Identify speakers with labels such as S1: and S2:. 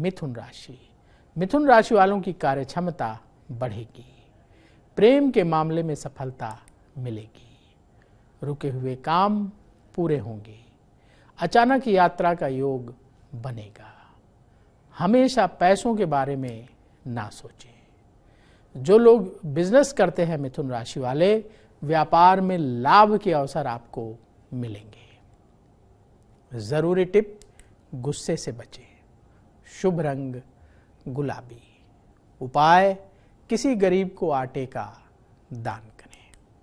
S1: मिथुन राशि मिथुन राशि वालों की कार्य क्षमता बढ़ेगी प्रेम के मामले में सफलता मिलेगी रुके हुए काम पूरे होंगे अचानक यात्रा का योग बनेगा हमेशा पैसों के बारे में ना सोचें जो लोग बिजनेस करते हैं मिथुन राशि वाले व्यापार में लाभ के अवसर आपको मिलेंगे ज़रूरी टिप गुस्से से बचें शुभ रंग गुलाबी उपाय किसी गरीब को आटे का दान करें